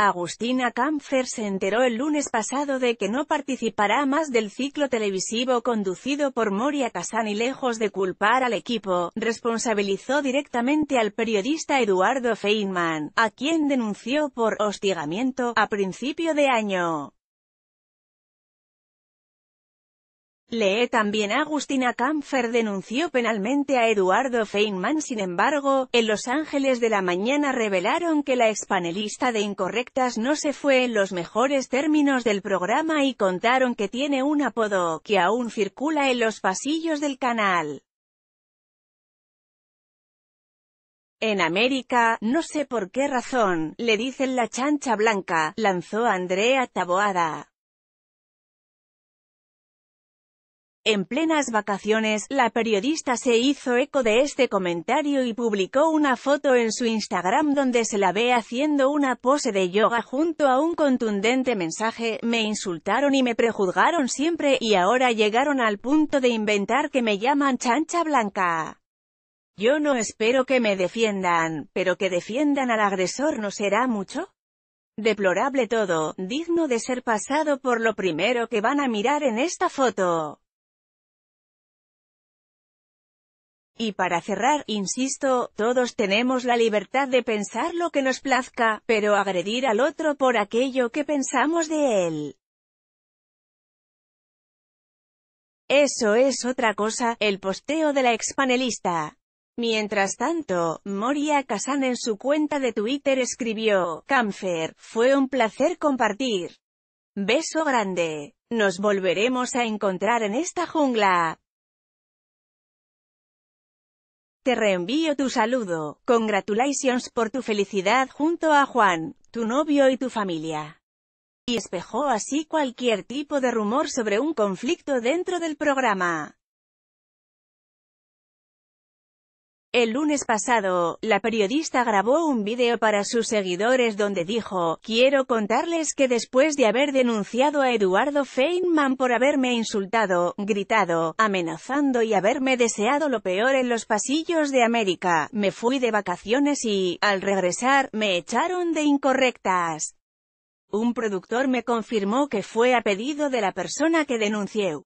Agustina Kampfer se enteró el lunes pasado de que no participará más del ciclo televisivo conducido por Moria Casán y lejos de culpar al equipo, responsabilizó directamente al periodista Eduardo Feynman, a quien denunció por hostigamiento a principio de año. Lee también Agustina Kampfer denunció penalmente a Eduardo Feynman sin embargo, en Los Ángeles de la Mañana revelaron que la expanelista de Incorrectas no se fue en los mejores términos del programa y contaron que tiene un apodo, que aún circula en los pasillos del canal. En América, no sé por qué razón, le dicen la chancha blanca, lanzó Andrea Taboada. En plenas vacaciones, la periodista se hizo eco de este comentario y publicó una foto en su Instagram donde se la ve haciendo una pose de yoga junto a un contundente mensaje, me insultaron y me prejuzgaron siempre, y ahora llegaron al punto de inventar que me llaman chancha blanca. Yo no espero que me defiendan, pero que defiendan al agresor no será mucho. Deplorable todo, digno de ser pasado por lo primero que van a mirar en esta foto. Y para cerrar, insisto, todos tenemos la libertad de pensar lo que nos plazca, pero agredir al otro por aquello que pensamos de él. Eso es otra cosa, el posteo de la expanelista. Mientras tanto, Moria Kazan en su cuenta de Twitter escribió, Camfer, fue un placer compartir. Beso grande. Nos volveremos a encontrar en esta jungla. Te reenvío tu saludo, congratulations por tu felicidad junto a Juan, tu novio y tu familia. Y espejó así cualquier tipo de rumor sobre un conflicto dentro del programa. El lunes pasado, la periodista grabó un vídeo para sus seguidores donde dijo, «Quiero contarles que después de haber denunciado a Eduardo Feynman por haberme insultado, gritado, amenazando y haberme deseado lo peor en los pasillos de América, me fui de vacaciones y, al regresar, me echaron de incorrectas». Un productor me confirmó que fue a pedido de la persona que denuncié.